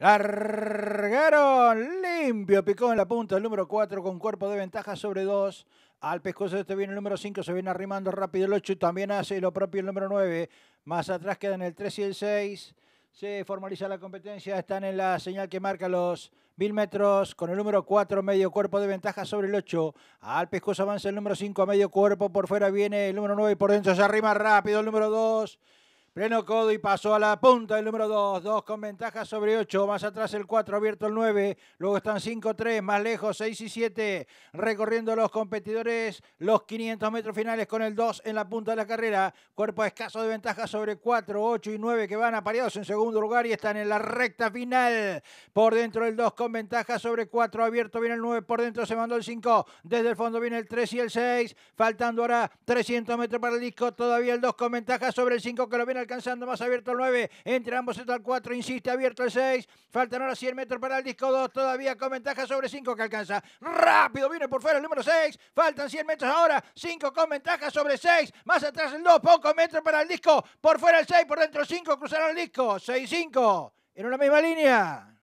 Largaron limpio, picó en la punta el número 4 con cuerpo de ventaja sobre 2. Al pescozo este viene el número 5, se viene arrimando rápido el 8 y también hace lo propio el número 9. Más atrás quedan el 3 y el 6. Se formaliza la competencia, están en la señal que marca los mil metros con el número 4, medio cuerpo de ventaja sobre el 8. Al pescozo avanza el número 5 a medio cuerpo, por fuera viene el número 9 y por dentro se arrima rápido el número 2. Pleno codo y pasó a la punta el número 2. 2 con ventaja sobre 8. Más atrás el 4, abierto el 9. Luego están 5, 3. Más lejos 6 y 7. Recorriendo los competidores los 500 metros finales con el 2 en la punta de la carrera. Cuerpo escaso de ventaja sobre 4, 8 y 9 que van apareados en segundo lugar y están en la recta final. Por dentro el 2 con ventaja sobre 4. Abierto viene el 9. Por dentro se mandó el 5. Desde el fondo viene el 3 y el 6. Faltando ahora 300 metros para el disco. Todavía el 2 con ventaja sobre el 5 que lo viene alcanzando más abierto el 9. Entre ambos está el 4. Insiste, abierto el 6. Faltan ahora 100 metros para el disco 2. Todavía con ventaja sobre 5 que alcanza. Rápido viene por fuera el número 6. Faltan 100 metros ahora. 5 con ventaja sobre 6. Más atrás el 2. poco metro para el disco. Por fuera el 6. Por dentro 5. Cruzaron el disco. 6-5. En una misma línea.